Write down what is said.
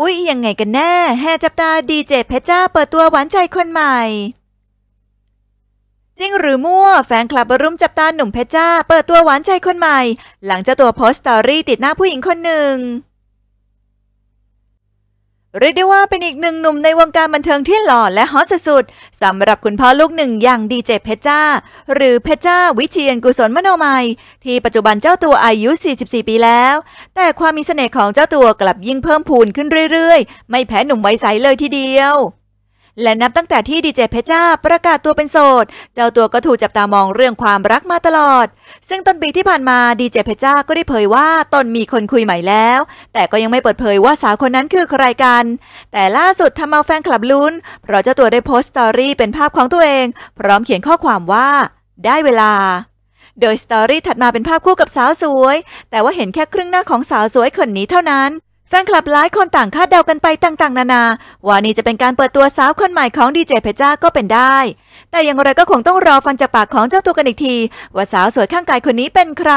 อุ๊ยยังไงกันแน่ แฮจับตาดีเจเพชรจ้าเปิดตัวหวานใจคนใหม่ จริงหรือมั่วแฟนคลับรุมจับตาหนุ่มเพชรจ้าเปิดตัวหวานใจคนใหม่ หลังเจ้าตัวโพสต์สตอรี่ติดหน้าผู้หญิงคนหนึ่งเรียกได้ว่าเป็นอีกหนึ่งหนุ่มในวงการบันเทิงที่หล่อและฮอตสุดๆสำหรับคุณพ่อลูกหนึ่งอย่างดีเจเพชจ้าหรือเพชจ้าวิเชียนกุศลมโนมัย ที่ปัจจุบันเจ้าตัวอายุ 44 ปีแล้ว แต่ความมีเสน่ห์ของเจ้าตัวกลับยิ่งเพิ่มพูนขึ้นเรื่อยๆ ไม่แพ้หนุ่มไวัยใสเลยทีเดียวและนับตั้งแต่ที่ดีเจเพชจ้าประกาศตัวเป็นโสด เจ้าตัวก็ถูกจับตามองเรื่องความรักมาตลอด ซึ่งต้นปีที่ผ่านมาดีเจเพชจ้าก็ได้เผยว่าตนมีคนคุยใหม่แล้ว แต่ก็ยังไม่เปิดเผยว่าสาวคนนั้นคือใครกัน แต่ล่าสุดทำเอาแฟนคลับลุ้นเพราะเจ้าตัวได้โพสต์สตอรี่เป็นภาพของตัวเอง พร้อมเขียนข้อความว่า ได้เวลา โดยสตอรี่ถัดมาเป็นภาพคู่กับสาวสวยแต่ว่าเห็นแค่ครึ่งหน้าของสาวสวยคนนี้เท่านั้นแฟนคลับหลายคนต่าง คาดเดากันไปต่าง ๆนานาว่านี่จะเป็นการเปิดตัวสาวคนใหม่ของดีเจเพจ้าก็เป็นได้ แต่อย่างไรก็คงต้องรอฟังจากปากของเจ้าตัวกันอีกที ว่าสาวสวยข้างกายคนนี้เป็นใคร